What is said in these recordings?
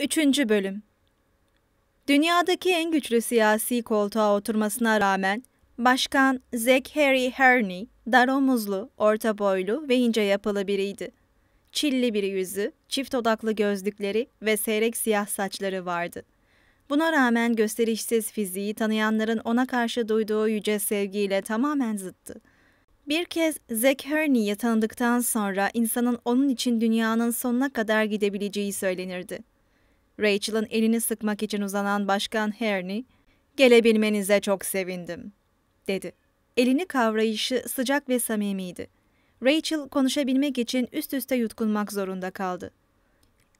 Üçüncü Bölüm Dünyadaki en güçlü siyasi koltuğa oturmasına rağmen Başkan Harry Herney dar omuzlu, orta boylu ve ince yapılı biriydi. Çilli bir yüzü, çift odaklı gözlükleri ve seyrek siyah saçları vardı. Buna rağmen gösterişsiz fiziği tanıyanların ona karşı duyduğu yüce sevgiyle tamamen zıttı. Bir kez Zack Herney'i tanıdıktan sonra insanın onun için dünyanın sonuna kadar gidebileceği söylenirdi. Rachel'ın elini sıkmak için uzanan Başkan Herney, ''Gelebilmenize çok sevindim.'' dedi. Elini kavrayışı sıcak ve samimiydi. Rachel konuşabilmek için üst üste yutkunmak zorunda kaldı.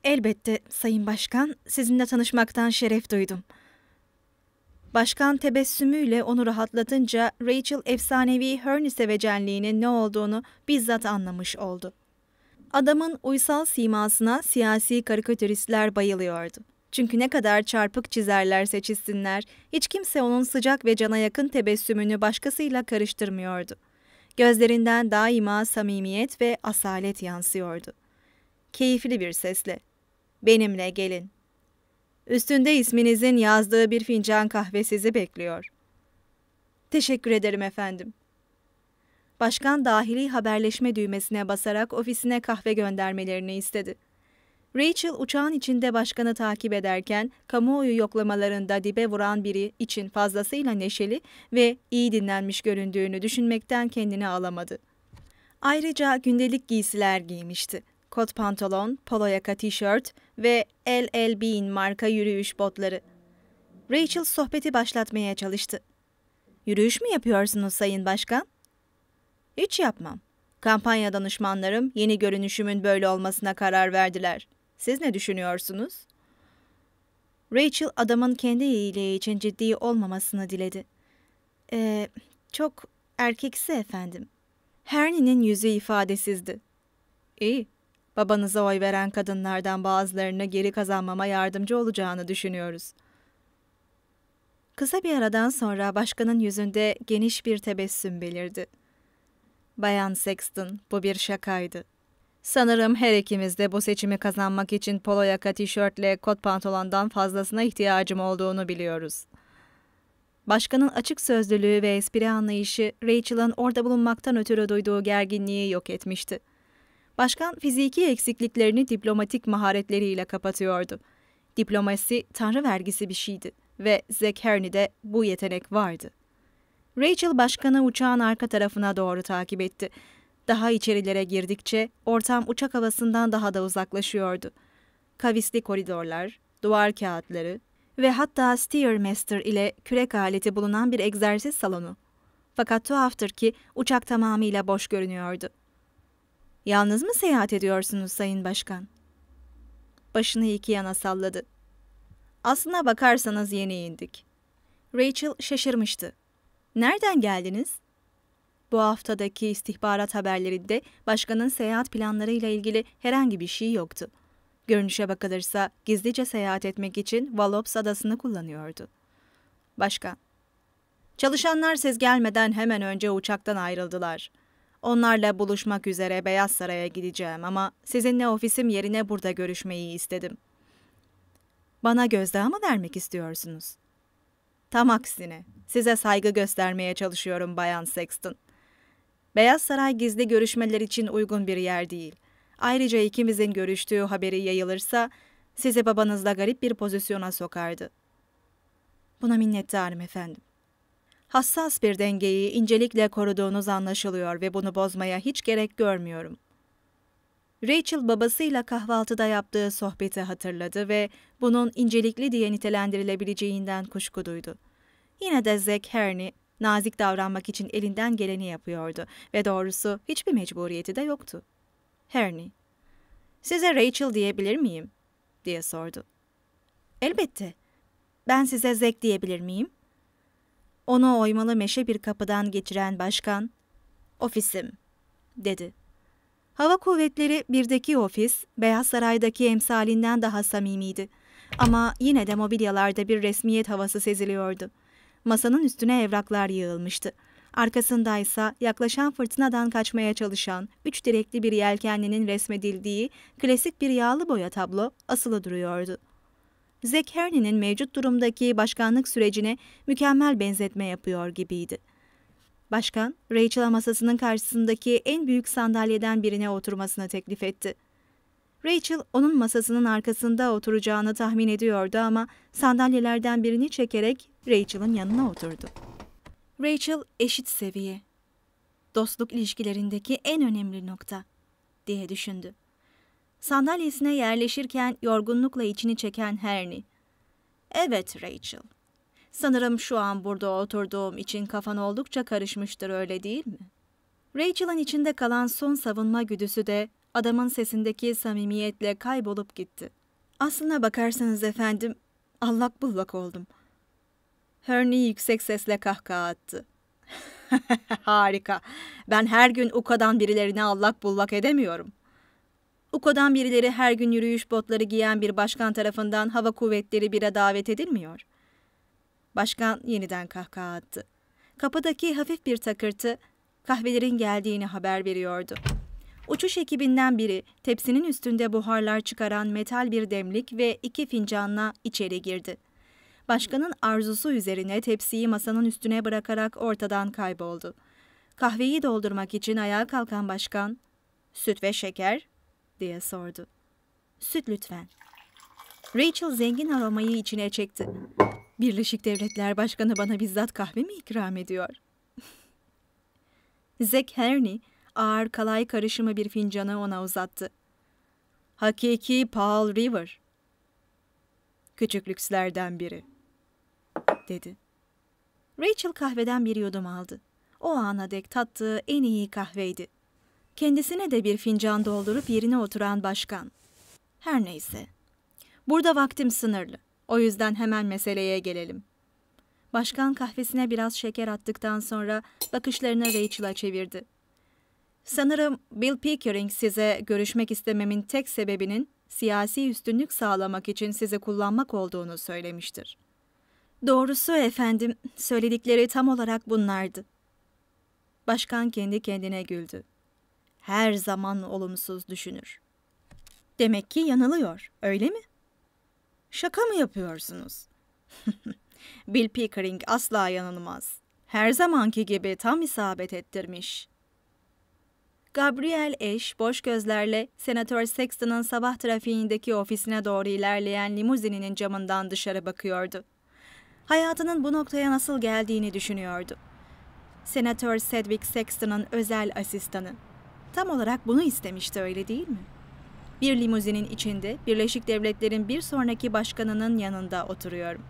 Elbette Sayın Başkan, sizinle tanışmaktan şeref duydum. Başkan tebessümüyle onu rahatlatınca Rachel efsanevi Herney sevecenliğinin ne olduğunu bizzat anlamış oldu. Adamın uysal simasına siyasi karikatüristler bayılıyordu. Çünkü ne kadar çarpık çizerlerse çizsinler, hiç kimse onun sıcak ve cana yakın tebessümünü başkasıyla karıştırmıyordu. Gözlerinden daima samimiyet ve asalet yansıyordu. Keyifli bir sesle, ''Benimle gelin.'' Üstünde isminizin yazdığı bir fincan kahve sizi bekliyor. Teşekkür ederim efendim başkan dahili haberleşme düğmesine basarak ofisine kahve göndermelerini istedi. Rachel uçağın içinde başkanı takip ederken kamuoyu yoklamalarında dibe vuran biri için fazlasıyla neşeli ve iyi dinlenmiş göründüğünü düşünmekten kendini alamadı. Ayrıca gündelik giysiler giymişti. Kot pantolon, polo yaka tişört ve LL Bean marka yürüyüş botları. Rachel sohbeti başlatmaya çalıştı. Yürüyüş mü yapıyorsunuz Sayın Başkan? Hiç yapmam. Kampanya danışmanlarım yeni görünüşümün böyle olmasına karar verdiler. Siz ne düşünüyorsunuz? Rachel adamın kendi iyiliği için ciddi olmamasını diledi. Ee, çok erkeksi efendim. Hernie'nin yüzü ifadesizdi. İyi, babanıza oy veren kadınlardan bazılarını geri kazanmama yardımcı olacağını düşünüyoruz. Kısa bir aradan sonra başkanın yüzünde geniş bir tebessüm belirdi. Bayan Sexton, bu bir şakaydı. Sanırım her ikimiz de bu seçimi kazanmak için polo yaka tişörtle kot pantolondan fazlasına ihtiyacım olduğunu biliyoruz. Başkanın açık sözlülüğü ve espri anlayışı Rachel'ın orada bulunmaktan ötürü duyduğu gerginliği yok etmişti. Başkan fiziki eksikliklerini diplomatik maharetleriyle kapatıyordu. Diplomasi tanrı vergisi bir şeydi ve Zack de bu yetenek vardı. Rachel başkanı uçağın arka tarafına doğru takip etti. Daha içerilere girdikçe ortam uçak havasından daha da uzaklaşıyordu. Kavisli koridorlar, duvar kağıtları ve hatta Steermaster ile kürek aleti bulunan bir egzersiz salonu. Fakat tuhaftır ki uçak tamamıyla boş görünüyordu. Yalnız mı seyahat ediyorsunuz Sayın Başkan? Başını iki yana salladı. Aslına bakarsanız yeni indik. Rachel şaşırmıştı. Nereden geldiniz? Bu haftadaki istihbarat haberlerinde başkanın seyahat planlarıyla ilgili herhangi bir şey yoktu. Görünüşe bakılırsa gizlice seyahat etmek için Valops adasını kullanıyordu. Başkan. Çalışanlar siz gelmeden hemen önce uçaktan ayrıldılar. Onlarla buluşmak üzere Beyaz Saray'a gideceğim ama sizinle ofisim yerine burada görüşmeyi istedim. Bana gözdağı mı vermek istiyorsunuz? Tam aksine size saygı göstermeye çalışıyorum Bayan Sexton. Beyaz Saray gizli görüşmeler için uygun bir yer değil. Ayrıca ikimizin görüştüğü haberi yayılırsa sizi babanızla garip bir pozisyona sokardı. Buna minnettarım efendim. Hassas bir dengeyi incelikle koruduğunuz anlaşılıyor ve bunu bozmaya hiç gerek görmüyorum.'' Rachel babasıyla kahvaltıda yaptığı sohbeti hatırladı ve bunun incelikli diye nitelendirilebileceğinden kuşku duydu. Yine de Zack Herney nazik davranmak için elinden geleni yapıyordu ve doğrusu hiçbir mecburiyeti de yoktu. Herney, size Rachel diyebilir miyim? diye sordu. Elbette. Ben size Zack diyebilir miyim? Onu oymalı meşe bir kapıdan geçiren başkan, ofisim, dedi. Hava Kuvvetleri birdeki ofis Beyaz Saray'daki emsalinden daha samimiydi. Ama yine de mobilyalarda bir resmiyet havası seziliyordu. Masanın üstüne evraklar yığılmıştı. Arkasındaysa yaklaşan fırtınadan kaçmaya çalışan üç direkli bir yelkenlinin resmedildiği klasik bir yağlı boya tablo asılı duruyordu. Zack mevcut durumdaki başkanlık sürecine mükemmel benzetme yapıyor gibiydi. Başkan, Rachel'a masasının karşısındaki en büyük sandalyeden birine oturmasını teklif etti. Rachel, onun masasının arkasında oturacağını tahmin ediyordu ama sandalyelerden birini çekerek Rachel'ın yanına oturdu. Rachel eşit seviye. Dostluk ilişkilerindeki en önemli nokta diye düşündü. Sandalyesine yerleşirken yorgunlukla içini çeken Herni. Evet Rachel, Sanırım şu an burada oturduğum için kafan oldukça karışmıştır öyle değil mi? Rachel'ın içinde kalan son savunma güdüsü de adamın sesindeki samimiyetle kaybolup gitti. Aslına bakarsanız efendim, allak bullak oldum. Herney yüksek sesle kahkaha attı. Harika. Ben her gün Uka'dan birilerine allak bullak edemiyorum. Uka'dan birileri her gün yürüyüş botları giyen bir başkan tarafından hava kuvvetleri bire davet edilmiyor. Başkan yeniden kahkaha attı. Kapıdaki hafif bir takırtı kahvelerin geldiğini haber veriyordu. Uçuş ekibinden biri tepsinin üstünde buharlar çıkaran metal bir demlik ve iki fincanla içeri girdi. Başkanın arzusu üzerine tepsiyi masanın üstüne bırakarak ortadan kayboldu. Kahveyi doldurmak için ayağa kalkan başkan, ''Süt ve şeker?'' diye sordu. ''Süt lütfen.'' Rachel zengin aromayı içine çekti. Birleşik Devletler Başkanı bana bizzat kahve mi ikram ediyor? Zek Herney ağır kalay karışımı bir fincanı ona uzattı. Hakiki Paul River. Küçük lükslerden biri. Dedi. Rachel kahveden bir yudum aldı. O ana dek tattığı en iyi kahveydi. Kendisine de bir fincan doldurup yerine oturan başkan. Her neyse. Burada vaktim sınırlı. O yüzden hemen meseleye gelelim. Başkan kahvesine biraz şeker attıktan sonra bakışlarını Rachel'a çevirdi. Sanırım Bill Pickering size görüşmek istememin tek sebebinin siyasi üstünlük sağlamak için sizi kullanmak olduğunu söylemiştir. Doğrusu efendim, söyledikleri tam olarak bunlardı. Başkan kendi kendine güldü. Her zaman olumsuz düşünür. Demek ki yanılıyor, öyle mi? Şaka mı yapıyorsunuz? Bill Pickering asla yanılmaz. Her zamanki gibi tam isabet ettirmiş. Gabriel eş boş gözlerle Senatör Sexton'ın sabah trafiğindeki ofisine doğru ilerleyen limuzininin camından dışarı bakıyordu. Hayatının bu noktaya nasıl geldiğini düşünüyordu. Senatör Sedgwick Sexton'ın özel asistanı. Tam olarak bunu istemişti öyle değil mi? Bir limuzinin içinde Birleşik Devletler'in bir sonraki başkanının yanında oturuyorum.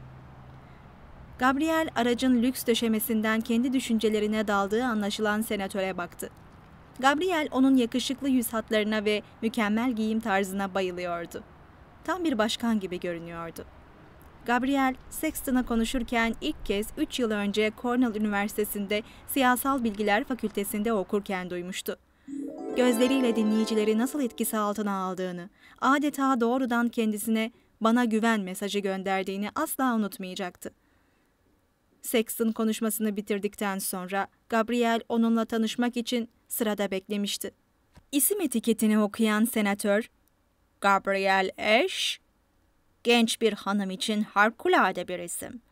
Gabriel aracın lüks döşemesinden kendi düşüncelerine daldığı anlaşılan senatöre baktı. Gabriel onun yakışıklı yüz hatlarına ve mükemmel giyim tarzına bayılıyordu. Tam bir başkan gibi görünüyordu. Gabriel, Sexton'a konuşurken ilk kez 3 yıl önce Cornell Üniversitesi'nde Siyasal Bilgiler Fakültesi'nde okurken duymuştu gözleriyle dinleyicileri nasıl etkisi altına aldığını, adeta doğrudan kendisine bana güven mesajı gönderdiğini asla unutmayacaktı. Sexton konuşmasını bitirdikten sonra Gabriel onunla tanışmak için sırada beklemişti. İsim etiketini okuyan senatör, Gabriel Eş, genç bir hanım için harikulade bir isim.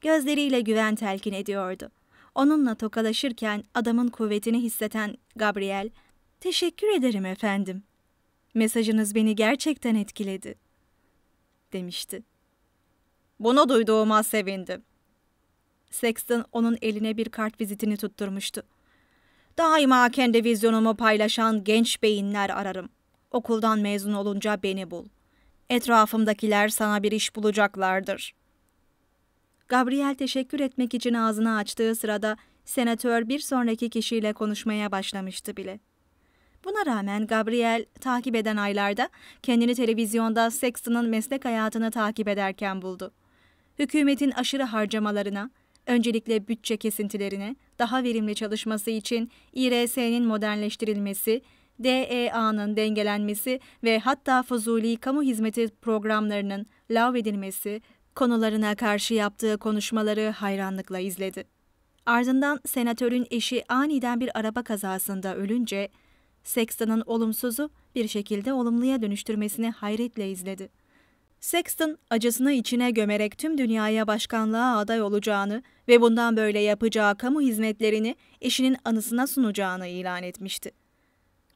Gözleriyle güven telkin ediyordu. Onunla tokalaşırken adamın kuvvetini hisseten Gabriel, Teşekkür ederim efendim. Mesajınız beni gerçekten etkiledi." demişti. Bunu duyduğuma sevindim. Sexton onun eline bir kart vizitini tutturmuştu. Daima kendi vizyonumu paylaşan genç beyinler ararım. Okuldan mezun olunca beni bul. Etrafımdakiler sana bir iş bulacaklardır. Gabriel teşekkür etmek için ağzını açtığı sırada senatör bir sonraki kişiyle konuşmaya başlamıştı bile. Buna rağmen Gabriel takip eden aylarda kendini televizyonda Sexton'ın meslek hayatını takip ederken buldu. Hükümetin aşırı harcamalarına, öncelikle bütçe kesintilerine, daha verimli çalışması için İRS'nin modernleştirilmesi, DEA'nın dengelenmesi ve hatta Fuzuli kamu hizmeti programlarının lav edilmesi konularına karşı yaptığı konuşmaları hayranlıkla izledi. Ardından senatörün eşi aniden bir araba kazasında ölünce Sexton'ın olumsuzu bir şekilde olumluya dönüştürmesini hayretle izledi. Sexton acısını içine gömerek tüm dünyaya başkanlığa aday olacağını ve bundan böyle yapacağı kamu hizmetlerini eşinin anısına sunacağını ilan etmişti.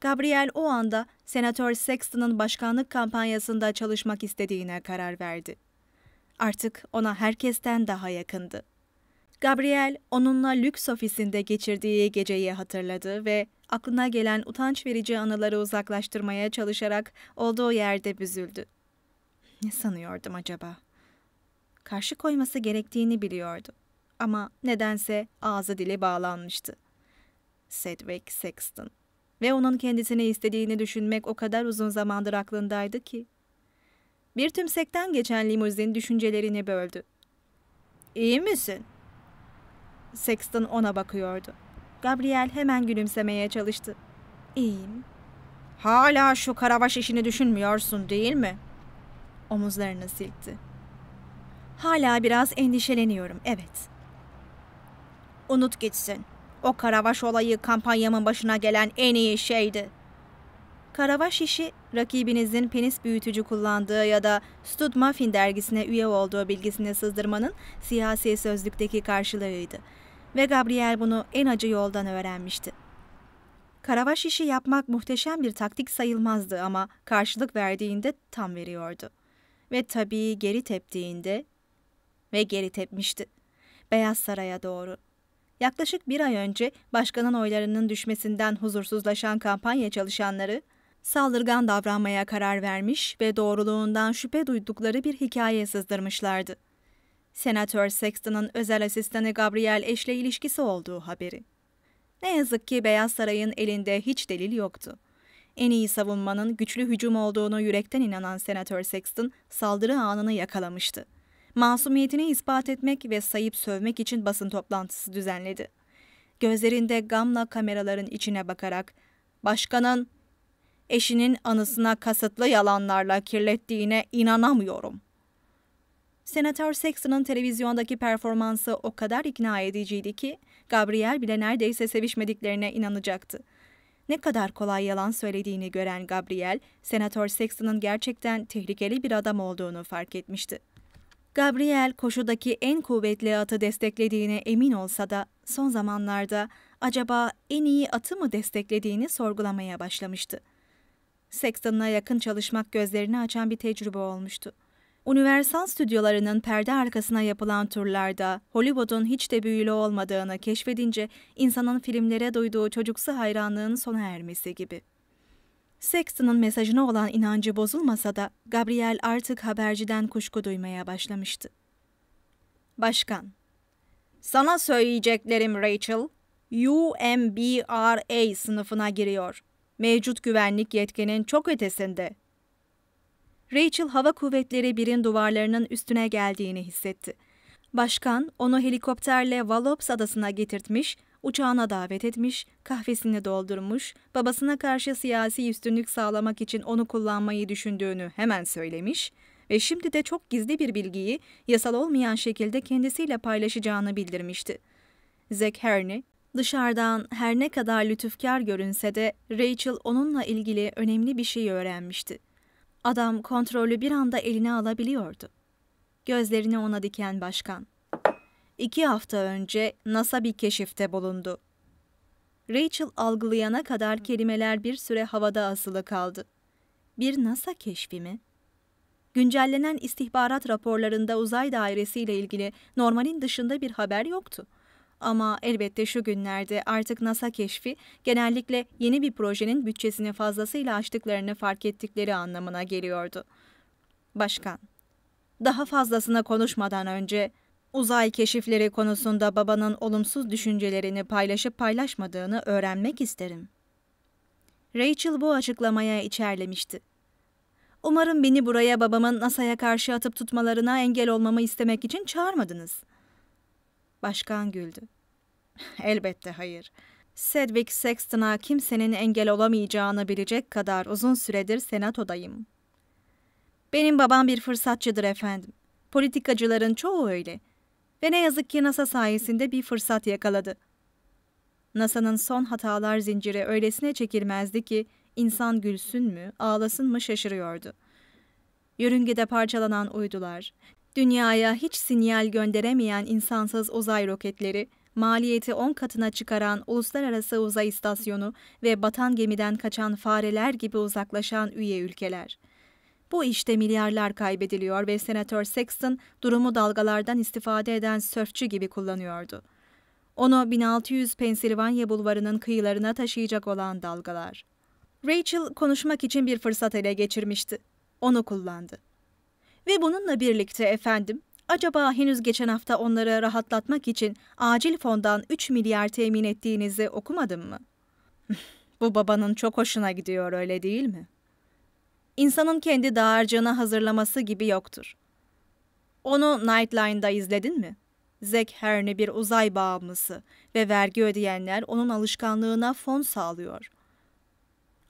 Gabriel o anda Senatör Sexton'ın başkanlık kampanyasında çalışmak istediğine karar verdi. Artık ona herkesten daha yakındı. Gabriel onunla lüks ofisinde geçirdiği geceyi hatırladı ve aklına gelen utanç verici anıları uzaklaştırmaya çalışarak olduğu yerde büzüldü. Ne sanıyordum acaba? Karşı koyması gerektiğini biliyordu. Ama nedense ağzı dili bağlanmıştı. Sedwick Sexton. Ve onun kendisini istediğini düşünmek o kadar uzun zamandır aklındaydı ki. Bir tümsekten geçen limuzin düşüncelerini böldü. İyi misin? Sexton ona bakıyordu. Gabriel hemen gülümsemeye çalıştı. İyiyim. Hala şu karavaş işini düşünmüyorsun değil mi? Omuzlarını silkti. Hala biraz endişeleniyorum, evet. Unut gitsin. O karavaş olayı kampanyamın başına gelen en iyi şeydi. Karavaş işi rakibinizin penis büyütücü kullandığı ya da Stud Muffin dergisine üye olduğu bilgisini sızdırmanın siyasi sözlükteki karşılığıydı ve Gabriel bunu en acı yoldan öğrenmişti. Karavaş işi yapmak muhteşem bir taktik sayılmazdı ama karşılık verdiğinde tam veriyordu. Ve tabii geri teptiğinde ve geri tepmişti. Beyaz Saray'a doğru. Yaklaşık bir ay önce başkanın oylarının düşmesinden huzursuzlaşan kampanya çalışanları saldırgan davranmaya karar vermiş ve doğruluğundan şüphe duydukları bir hikaye sızdırmışlardı. Senatör Sexton'ın özel asistanı Gabrielle Eş'le ilişkisi olduğu haberi. Ne yazık ki Beyaz Saray'ın elinde hiç delil yoktu. En iyi savunmanın güçlü hücum olduğunu yürekten inanan Senatör Sexton saldırı anını yakalamıştı. Masumiyetini ispat etmek ve sayıp sövmek için basın toplantısı düzenledi. Gözlerinde gamla kameraların içine bakarak "Başkanın eşinin anısına kasıtlı yalanlarla kirlettiğine inanamıyorum." Senatör Saxon'ın televizyondaki performansı o kadar ikna ediciydi ki Gabriel bile neredeyse sevişmediklerine inanacaktı. Ne kadar kolay yalan söylediğini gören Gabriel, Senatör Saxon'ın gerçekten tehlikeli bir adam olduğunu fark etmişti. Gabriel koşudaki en kuvvetli atı desteklediğine emin olsa da son zamanlarda acaba en iyi atı mı desteklediğini sorgulamaya başlamıştı. Sexton'la yakın çalışmak gözlerini açan bir tecrübe olmuştu. Universal stüdyolarının perde arkasına yapılan turlarda Hollywood'un hiç de büyülü olmadığını keşfedince insanın filmlere duyduğu çocuksu hayranlığın sona ermesi gibi. Sexton'ın mesajına olan inancı bozulmasa da Gabriel artık haberciden kuşku duymaya başlamıştı. Başkan Sana söyleyeceklerim Rachel, UMBRA sınıfına giriyor. Mevcut güvenlik yetkinin çok ötesinde Rachel Hava Kuvvetleri birin duvarlarının üstüne geldiğini hissetti. Başkan onu helikopterle Wallops adasına getirtmiş, uçağına davet etmiş, kahvesini doldurmuş, babasına karşı siyasi üstünlük sağlamak için onu kullanmayı düşündüğünü hemen söylemiş ve şimdi de çok gizli bir bilgiyi yasal olmayan şekilde kendisiyle paylaşacağını bildirmişti. Zack Herney, dışarıdan her ne kadar lütufkar görünse de Rachel onunla ilgili önemli bir şey öğrenmişti. Adam kontrolü bir anda eline alabiliyordu. Gözlerini ona diken başkan. İki hafta önce NASA bir keşifte bulundu. Rachel algılayana kadar kelimeler bir süre havada asılı kaldı. Bir NASA keşfi mi? Güncellenen istihbarat raporlarında uzay dairesiyle ilgili normalin dışında bir haber yoktu. Ama elbette şu günlerde artık NASA keşfi genellikle yeni bir projenin bütçesini fazlasıyla aştıklarını fark ettikleri anlamına geliyordu. Başkan, daha fazlasına konuşmadan önce uzay keşifleri konusunda babanın olumsuz düşüncelerini paylaşıp paylaşmadığını öğrenmek isterim. Rachel bu açıklamaya içerlemişti. Umarım beni buraya babamın NASA'ya karşı atıp tutmalarına engel olmamı istemek için çağırmadınız.'' Başkan güldü. Elbette hayır. Sedwick Sexton'a kimsenin engel olamayacağını bilecek kadar uzun süredir senatodayım. Benim babam bir fırsatçıdır efendim. Politikacıların çoğu öyle. Ve ne yazık ki NASA sayesinde bir fırsat yakaladı. NASA'nın son hatalar zinciri öylesine çekilmezdi ki insan gülsün mü, ağlasın mı şaşırıyordu. Yörüngede parçalanan uydular, Dünyaya hiç sinyal gönderemeyen insansız uzay roketleri, maliyeti 10 katına çıkaran Uluslararası Uzay istasyonu ve batan gemiden kaçan fareler gibi uzaklaşan üye ülkeler. Bu işte milyarlar kaybediliyor ve Senatör Sexton durumu dalgalardan istifade eden sörfçü gibi kullanıyordu. Onu 1600 Pensilvanya bulvarının kıyılarına taşıyacak olan dalgalar. Rachel konuşmak için bir fırsat ele geçirmişti. Onu kullandı. Ve bununla birlikte efendim, acaba henüz geçen hafta onları rahatlatmak için acil fondan 3 milyar temin ettiğinizi okumadım mı? Bu babanın çok hoşuna gidiyor öyle değil mi? İnsanın kendi dağarcığına hazırlaması gibi yoktur. Onu Nightline'da izledin mi? Zack Herne bir uzay bağımlısı ve vergi ödeyenler onun alışkanlığına fon sağlıyor.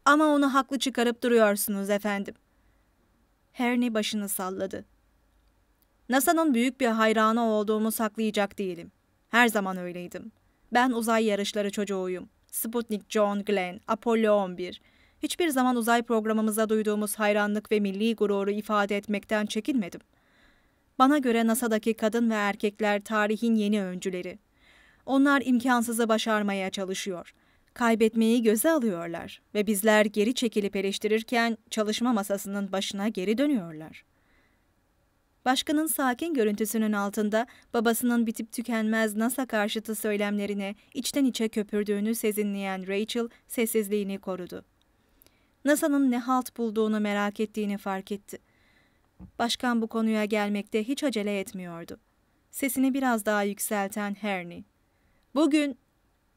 Ama onu haklı çıkarıp duruyorsunuz efendim. Herney başını salladı. NASA'nın büyük bir hayranı olduğumu saklayacak değilim. Her zaman öyleydim. Ben uzay yarışları çocuğuyum. Sputnik John Glenn, Apollo 11. Hiçbir zaman uzay programımıza duyduğumuz hayranlık ve milli gururu ifade etmekten çekinmedim. Bana göre NASA'daki kadın ve erkekler tarihin yeni öncüleri. Onlar imkansızı başarmaya çalışıyor.'' kaybetmeyi göze alıyorlar ve bizler geri çekilip eleştirirken çalışma masasının başına geri dönüyorlar. Başkanın sakin görüntüsünün altında babasının bitip tükenmez NASA karşıtı söylemlerine içten içe köpürdüğünü sezinleyen Rachel sessizliğini korudu. NASA'nın ne halt bulduğunu merak ettiğini fark etti. Başkan bu konuya gelmekte hiç acele etmiyordu. Sesini biraz daha yükselten Herney. Bugün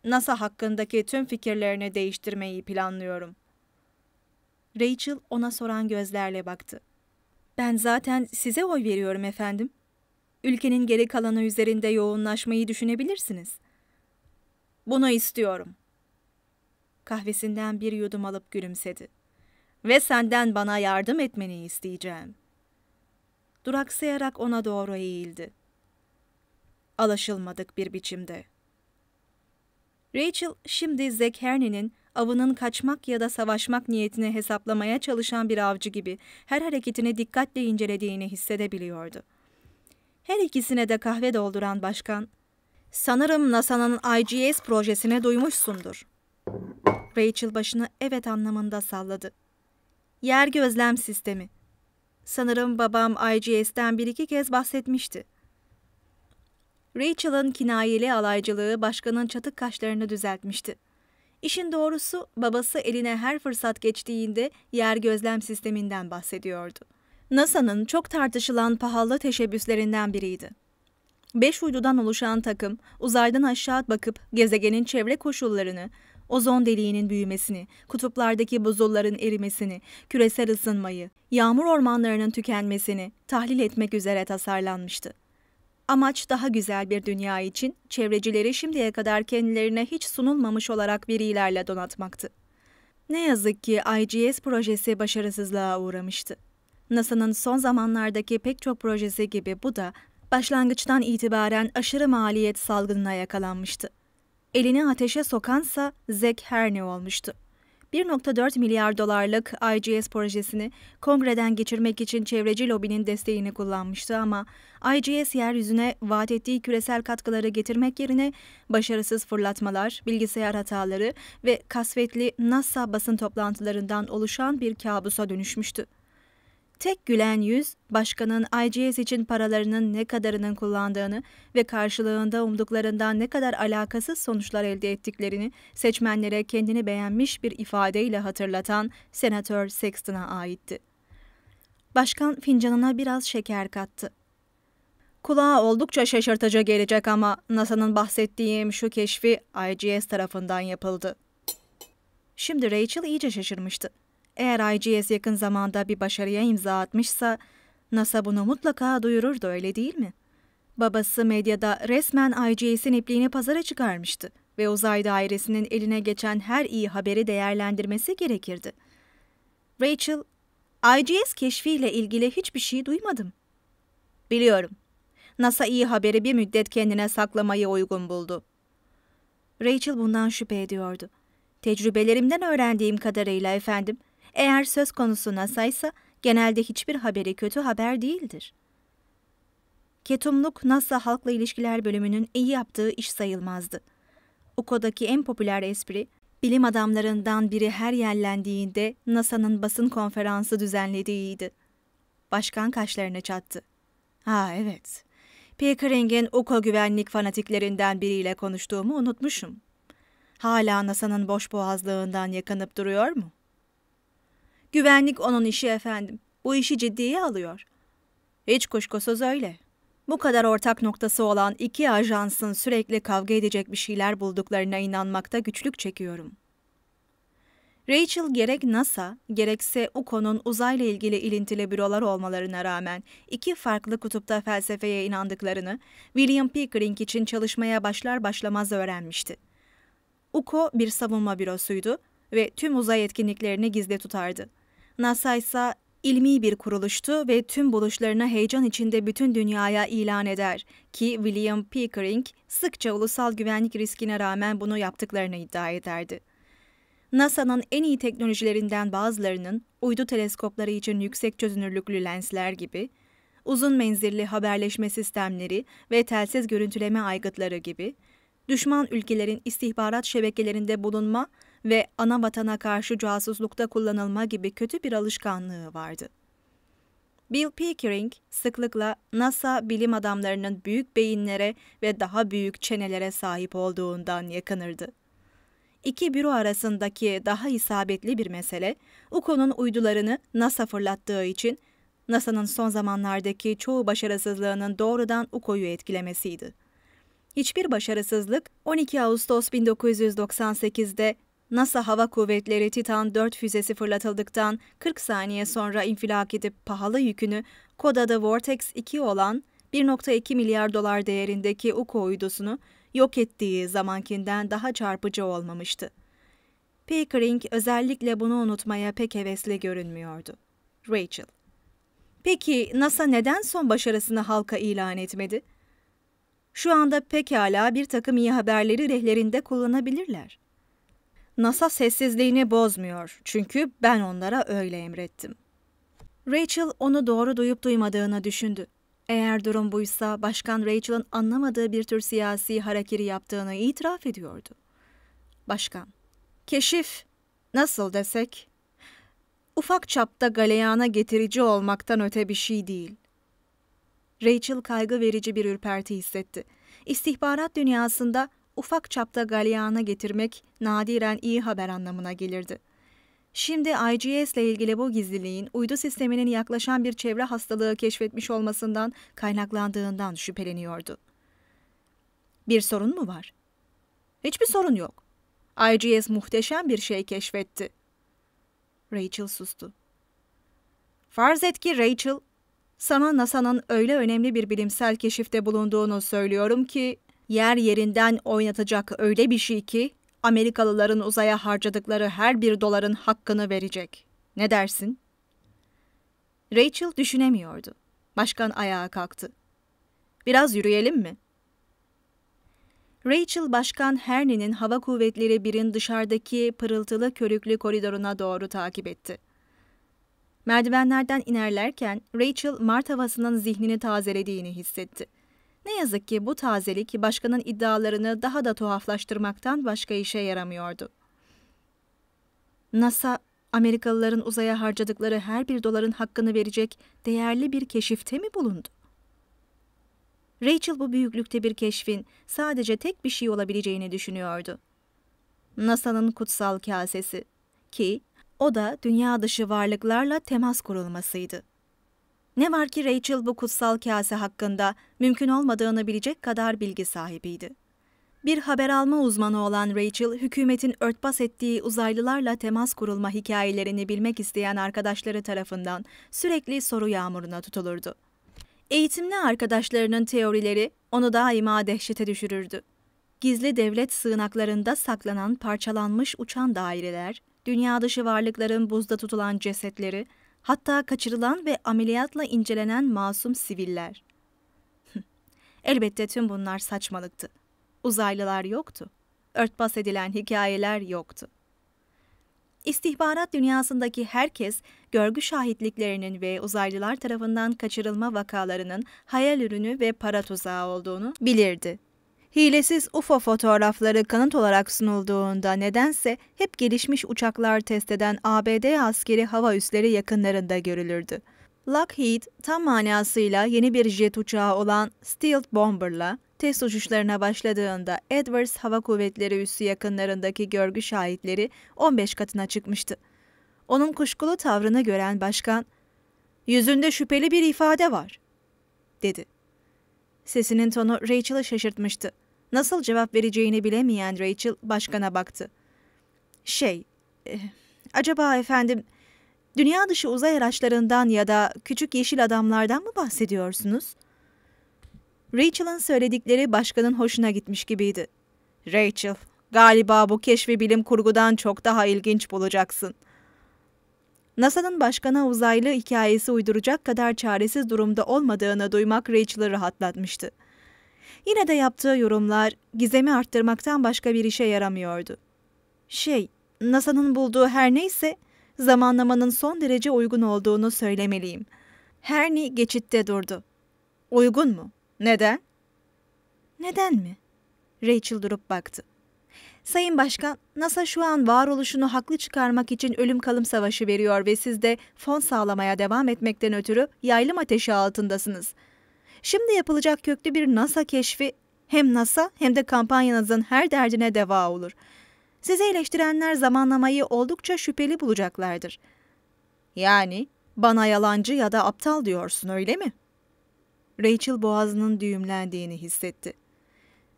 NASA hakkındaki tüm fikirlerini değiştirmeyi planlıyorum. Rachel ona soran gözlerle baktı. Ben zaten size oy veriyorum efendim. Ülkenin geri kalanı üzerinde yoğunlaşmayı düşünebilirsiniz. Bunu istiyorum. Kahvesinden bir yudum alıp gülümsedi. Ve senden bana yardım etmeni isteyeceğim. Duraksayarak ona doğru eğildi. Alaşılmadık bir biçimde. Rachel şimdi Zack Herney'nin avının kaçmak ya da savaşmak niyetini hesaplamaya çalışan bir avcı gibi her hareketini dikkatle incelediğini hissedebiliyordu. Her ikisine de kahve dolduran başkan, ''Sanırım NASA'nın IGS projesine duymuşsundur.'' Rachel başını evet anlamında salladı. ''Yer gözlem sistemi. Sanırım babam IGS'ten bir iki kez bahsetmişti.'' Rachel'ın kinayeli alaycılığı başkanın çatık kaşlarını düzeltmişti. İşin doğrusu babası eline her fırsat geçtiğinde yer gözlem sisteminden bahsediyordu. NASA'nın çok tartışılan pahalı teşebbüslerinden biriydi. Beş uydudan oluşan takım uzaydan aşağı bakıp gezegenin çevre koşullarını, ozon deliğinin büyümesini, kutuplardaki buzulların erimesini, küresel ısınmayı, yağmur ormanlarının tükenmesini tahlil etmek üzere tasarlanmıştı. Amaç daha güzel bir dünya için çevrecileri şimdiye kadar kendilerine hiç sunulmamış olarak verilerle donatmaktı. Ne yazık ki IGS projesi başarısızlığa uğramıştı. NASA'nın son zamanlardaki pek çok projesi gibi bu da başlangıçtan itibaren aşırı maliyet salgınına yakalanmıştı. Elini ateşe sokansa Zack Herney olmuştu. 1.4 milyar dolarlık IGS projesini kongreden geçirmek için çevreci lobinin desteğini kullanmıştı ama IGS yeryüzüne vaat ettiği küresel katkıları getirmek yerine başarısız fırlatmalar, bilgisayar hataları ve kasvetli NASA basın toplantılarından oluşan bir kabusa dönüşmüştü. Tek gülen yüz, başkanın IGS için paralarının ne kadarının kullandığını ve karşılığında umduklarından ne kadar alakasız sonuçlar elde ettiklerini seçmenlere kendini beğenmiş bir ifadeyle hatırlatan Senatör Sexton'a aitti. Başkan fincanına biraz şeker kattı. Kulağa oldukça şaşırtıcı gelecek ama NASA'nın bahsettiğim şu keşfi IGS tarafından yapıldı. Şimdi Rachel iyice şaşırmıştı. Eğer IGS yakın zamanda bir başarıya imza atmışsa NASA bunu mutlaka duyururdu öyle değil mi? Babası medyada resmen IGS'in ipliğini pazara çıkarmıştı ve uzay dairesinin eline geçen her iyi haberi değerlendirmesi gerekirdi. Rachel, IGS keşfiyle ilgili hiçbir şey duymadım. Biliyorum. NASA iyi haberi bir müddet kendine saklamayı uygun buldu. Rachel bundan şüphe ediyordu. Tecrübelerimden öğrendiğim kadarıyla efendim, eğer söz konusu NASA ise genelde hiçbir haberi kötü haber değildir. Ketumluk NASA Halkla İlişkiler bölümünün iyi yaptığı iş sayılmazdı. UKO'daki en popüler espri, bilim adamlarından biri her yerlendiğinde NASA'nın basın konferansı düzenlediğiydi. Başkan kaşlarını çattı. Ha evet, Pickering'in UKO güvenlik fanatiklerinden biriyle konuştuğumu unutmuşum. Hala NASA'nın boş boğazlığından yakınıp duruyor mu?'' Güvenlik onun işi efendim. Bu işi ciddiye alıyor. Hiç kuşkusuz öyle. Bu kadar ortak noktası olan iki ajansın sürekli kavga edecek bir şeyler bulduklarına inanmakta güçlük çekiyorum. Rachel gerek NASA gerekse UKO'nun uzayla ilgili ilintili bürolar olmalarına rağmen iki farklı kutupta felsefeye inandıklarını William Pickering için çalışmaya başlar başlamaz öğrenmişti. UKO bir savunma bürosuydu ve tüm uzay etkinliklerini gizli tutardı. NASA ise ilmi bir kuruluştu ve tüm buluşlarını heyecan içinde bütün dünyaya ilan eder ki William Pickering sıkça ulusal güvenlik riskine rağmen bunu yaptıklarını iddia ederdi. NASA'nın en iyi teknolojilerinden bazılarının uydu teleskopları için yüksek çözünürlüklü lensler gibi, uzun menzilli haberleşme sistemleri ve telsiz görüntüleme aygıtları gibi, düşman ülkelerin istihbarat şebekelerinde bulunma ve ana vatana karşı casuslukta kullanılma gibi kötü bir alışkanlığı vardı. Bill Pickering sıklıkla NASA bilim adamlarının büyük beyinlere ve daha büyük çenelere sahip olduğundan yakınırdı. İki büro arasındaki daha isabetli bir mesele, UKO'nun uydularını NASA fırlattığı için NASA'nın son zamanlardaki çoğu başarısızlığının doğrudan UKO'yu etkilemesiydi. Hiçbir başarısızlık 12 Ağustos 1998'de NASA Hava Kuvvetleri Titan 4 füzesi fırlatıldıktan 40 saniye sonra infilak edip pahalı yükünü Koda'da Vortex 2 olan 1.2 milyar dolar değerindeki UKO uydusunu yok ettiği zamankinden daha çarpıcı olmamıştı. Pickering özellikle bunu unutmaya pek hevesli görünmüyordu. Rachel Peki NASA neden son başarısını halka ilan etmedi? Şu anda pekala bir takım iyi haberleri rehlerinde kullanabilirler. NASA sessizliğini bozmuyor çünkü ben onlara öyle emrettim. Rachel onu doğru duyup duymadığını düşündü. Eğer durum buysa başkan Rachel'ın anlamadığı bir tür siyasi harakiri yaptığını itiraf ediyordu. Başkan, keşif nasıl desek? Ufak çapta galeyana getirici olmaktan öte bir şey değil. Rachel kaygı verici bir ürperti hissetti. İstihbarat dünyasında ufak çapta galeyana getirmek nadiren iyi haber anlamına gelirdi. Şimdi IGS ile ilgili bu gizliliğin uydu sisteminin yaklaşan bir çevre hastalığı keşfetmiş olmasından kaynaklandığından şüpheleniyordu. Bir sorun mu var? Hiçbir sorun yok. IGS muhteşem bir şey keşfetti. Rachel sustu. Farz et ki Rachel, sana NASA'nın öyle önemli bir bilimsel keşifte bulunduğunu söylüyorum ki yer yerinden oynatacak öyle bir şey ki Amerikalıların uzaya harcadıkları her bir doların hakkını verecek. Ne dersin? Rachel düşünemiyordu. Başkan ayağa kalktı. Biraz yürüyelim mi? Rachel Başkan Herney'nin Hava Kuvvetleri 1'in dışarıdaki pırıltılı körüklü koridoruna doğru takip etti. Merdivenlerden inerlerken Rachel Mart havasının zihnini tazelediğini hissetti. Ne yazık ki bu tazelik başkanın iddialarını daha da tuhaflaştırmaktan başka işe yaramıyordu. NASA, Amerikalıların uzaya harcadıkları her bir doların hakkını verecek değerli bir keşifte mi bulundu? Rachel bu büyüklükte bir keşfin sadece tek bir şey olabileceğini düşünüyordu. NASA'nın kutsal kasesi ki o da dünya dışı varlıklarla temas kurulmasıydı. Ne var ki Rachel bu kutsal kase hakkında mümkün olmadığını bilecek kadar bilgi sahibiydi. Bir haber alma uzmanı olan Rachel, hükümetin örtbas ettiği uzaylılarla temas kurulma hikayelerini bilmek isteyen arkadaşları tarafından sürekli soru yağmuruna tutulurdu. Eğitimli arkadaşlarının teorileri onu daima dehşete düşürürdü. Gizli devlet sığınaklarında saklanan parçalanmış uçan daireler, dünya dışı varlıkların buzda tutulan cesetleri, Hatta kaçırılan ve ameliyatla incelenen masum siviller. Elbette tüm bunlar saçmalıktı. Uzaylılar yoktu. Örtbas edilen hikayeler yoktu. İstihbarat dünyasındaki herkes görgü şahitliklerinin ve uzaylılar tarafından kaçırılma vakalarının hayal ürünü ve para tuzağı olduğunu bilirdi. Hilesiz UFO fotoğrafları kanıt olarak sunulduğunda nedense hep gelişmiş uçaklar test eden ABD askeri hava üsleri yakınlarında görülürdü. Lockheed tam manasıyla yeni bir jet uçağı olan Stealth Bomber'la test uçuşlarına başladığında Edwards Hava Kuvvetleri üssü yakınlarındaki görgü şahitleri 15 katına çıkmıştı. Onun kuşkulu tavrını gören başkan, ''Yüzünde şüpheli bir ifade var.'' dedi. Sesinin tonu Rachel'ı şaşırtmıştı. Nasıl cevap vereceğini bilemeyen Rachel başkana baktı. Şey, e, acaba efendim dünya dışı uzay araçlarından ya da küçük yeşil adamlardan mı bahsediyorsunuz? Rachel'ın söyledikleri başkanın hoşuna gitmiş gibiydi. Rachel, galiba bu keşfi bilim kurgudan çok daha ilginç bulacaksın. NASA'nın başkana uzaylı hikayesi uyduracak kadar çaresiz durumda olmadığını duymak Rachel'ı rahatlatmıştı. Yine de yaptığı yorumlar gizemi arttırmaktan başka bir işe yaramıyordu. Şey, NASA'nın bulduğu her neyse zamanlamanın son derece uygun olduğunu söylemeliyim. Herney geçitte durdu. Uygun mu? Neden? Neden mi? Rachel durup baktı. Sayın Başkan, NASA şu an varoluşunu haklı çıkarmak için ölüm kalım savaşı veriyor ve siz de fon sağlamaya devam etmekten ötürü yaylım ateşi altındasınız.'' Şimdi yapılacak köklü bir NASA keşfi hem NASA hem de kampanyanızın her derdine deva olur. Sizi eleştirenler zamanlamayı oldukça şüpheli bulacaklardır. Yani bana yalancı ya da aptal diyorsun öyle mi? Rachel boğazının düğümlendiğini hissetti.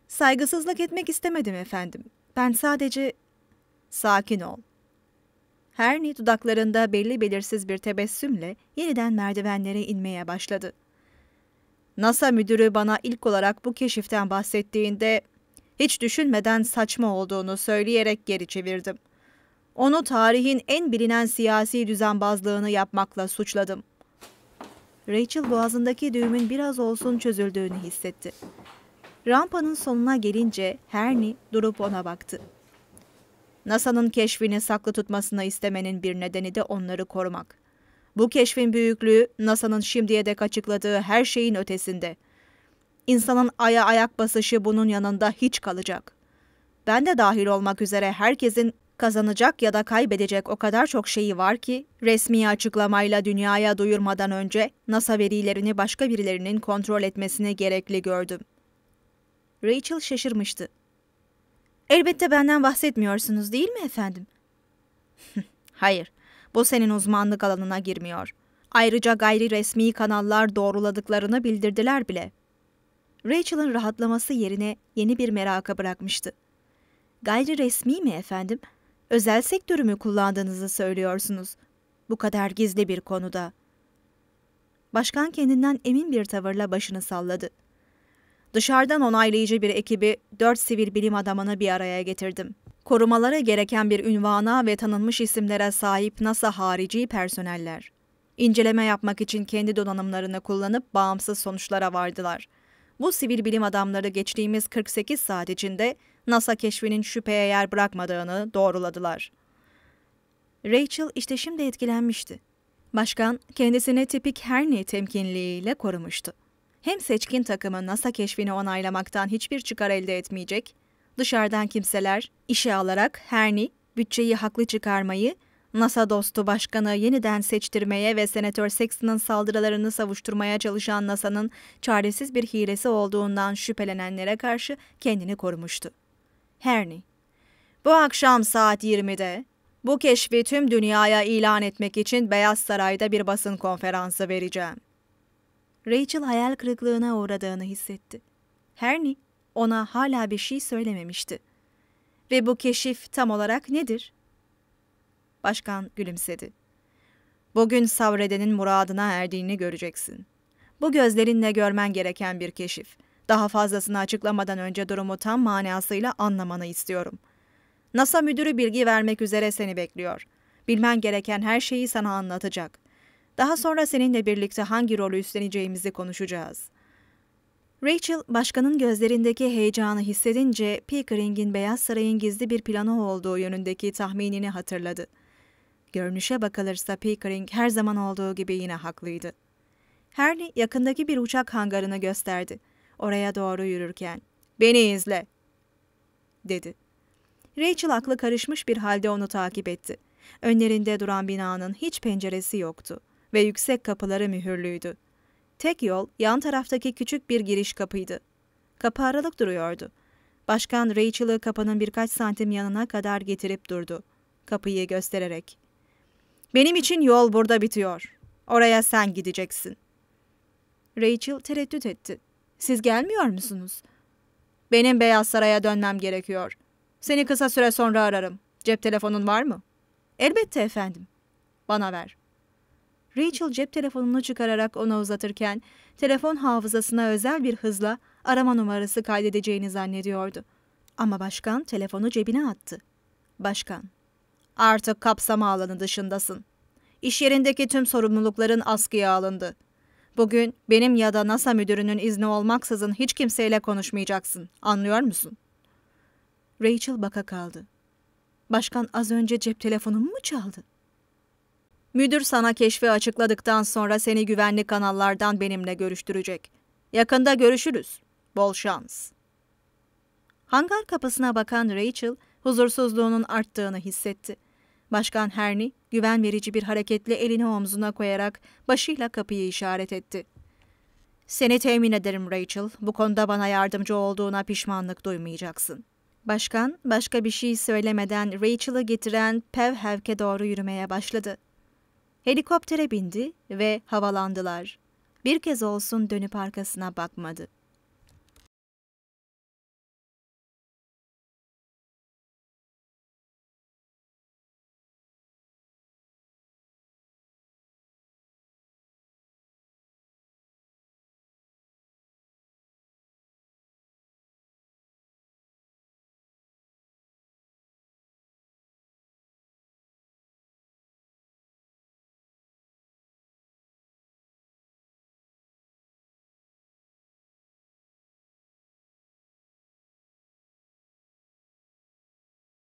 Saygısızlık etmek istemedim efendim. Ben sadece... Sakin ol. Herni dudaklarında belli belirsiz bir tebessümle yeniden merdivenlere inmeye başladı. NASA müdürü bana ilk olarak bu keşiften bahsettiğinde hiç düşünmeden saçma olduğunu söyleyerek geri çevirdim. Onu tarihin en bilinen siyasi düzenbazlığını yapmakla suçladım. Rachel boğazındaki düğümün biraz olsun çözüldüğünü hissetti. Rampanın sonuna gelince Herni durup ona baktı. NASA'nın keşfini saklı tutmasını istemenin bir nedeni de onları korumak. Bu keşfin büyüklüğü NASA'nın şimdiye dek açıkladığı her şeyin ötesinde. İnsanın aya ayak basışı bunun yanında hiç kalacak. Ben de dahil olmak üzere herkesin kazanacak ya da kaybedecek o kadar çok şeyi var ki resmi açıklamayla dünyaya duyurmadan önce NASA verilerini başka birilerinin kontrol etmesini gerekli gördüm. Rachel şaşırmıştı. Elbette benden bahsetmiyorsunuz değil mi efendim? Hayır bu senin uzmanlık alanına girmiyor. Ayrıca gayri resmi kanallar doğruladıklarını bildirdiler bile. Rachel'ın rahatlaması yerine yeni bir meraka bırakmıştı. Gayri resmi mi efendim? Özel sektörü mü kullandığınızı söylüyorsunuz? Bu kadar gizli bir konuda. Başkan kendinden emin bir tavırla başını salladı. Dışarıdan onaylayıcı bir ekibi dört sivil bilim adamını bir araya getirdim korumaları gereken bir ünvana ve tanınmış isimlere sahip NASA harici personeller. İnceleme yapmak için kendi donanımlarını kullanıp bağımsız sonuçlara vardılar. Bu sivil bilim adamları geçtiğimiz 48 saat içinde NASA keşfinin şüpheye yer bırakmadığını doğruladılar. Rachel işte şimdi etkilenmişti. Başkan kendisine tipik her ne temkinliğiyle korumuştu. Hem seçkin takımı NASA keşfini onaylamaktan hiçbir çıkar elde etmeyecek dışarıdan kimseler işe alarak Herni bütçeyi haklı çıkarmayı, NASA dostu başkanı yeniden seçtirmeye ve Senatör Sexton'ın saldırılarını savuşturmaya çalışan NASA'nın çaresiz bir hilesi olduğundan şüphelenenlere karşı kendini korumuştu. Herney, bu akşam saat 20'de bu keşfi tüm dünyaya ilan etmek için Beyaz Saray'da bir basın konferansı vereceğim. Rachel hayal kırıklığına uğradığını hissetti. Herney, ona hala bir şey söylememişti. Ve bu keşif tam olarak nedir? Başkan gülümsedi. Bugün savredenin muradına erdiğini göreceksin. Bu gözlerinle görmen gereken bir keşif. Daha fazlasını açıklamadan önce durumu tam manasıyla anlamanı istiyorum. NASA müdürü bilgi vermek üzere seni bekliyor. Bilmen gereken her şeyi sana anlatacak. Daha sonra seninle birlikte hangi rolü üstleneceğimizi konuşacağız.'' Rachel, başkanın gözlerindeki heyecanı hissedince Pickering'in Beyaz Saray'ın gizli bir planı olduğu yönündeki tahminini hatırladı. Görünüşe bakılırsa Pickering her zaman olduğu gibi yine haklıydı. Harley yakındaki bir uçak hangarını gösterdi. Oraya doğru yürürken, ''Beni izle!'' dedi. Rachel aklı karışmış bir halde onu takip etti. Önlerinde duran binanın hiç penceresi yoktu ve yüksek kapıları mühürlüydü. Tek yol yan taraftaki küçük bir giriş kapıydı. Kapı aralık duruyordu. Başkan Rachel'ı kapının birkaç santim yanına kadar getirip durdu. Kapıyı göstererek. Benim için yol burada bitiyor. Oraya sen gideceksin. Rachel tereddüt etti. Siz gelmiyor musunuz? Benim Beyaz Saray'a dönmem gerekiyor. Seni kısa süre sonra ararım. Cep telefonun var mı? Elbette efendim. Bana ver. Rachel cep telefonunu çıkararak ona uzatırken telefon hafızasına özel bir hızla arama numarası kaydedeceğini zannediyordu. Ama başkan telefonu cebine attı. Başkan, artık kapsama alanı dışındasın. İş yerindeki tüm sorumlulukların askıya alındı. Bugün benim ya da NASA müdürünün izni olmaksızın hiç kimseyle konuşmayacaksın. Anlıyor musun? Rachel baka kaldı. Başkan az önce cep telefonumu mu çaldı? Müdür sana keşfi açıkladıktan sonra seni güvenli kanallardan benimle görüştürecek. Yakında görüşürüz. Bol şans. Hangar kapısına bakan Rachel, huzursuzluğunun arttığını hissetti. Başkan Herney, güven verici bir hareketle elini omzuna koyarak başıyla kapıyı işaret etti. Seni temin ederim Rachel, bu konuda bana yardımcı olduğuna pişmanlık duymayacaksın. Başkan, başka bir şey söylemeden Rachel'ı getiren Pevhevke doğru yürümeye başladı. Helikoptere bindi ve havalandılar. Bir kez olsun dönüp arkasına bakmadı.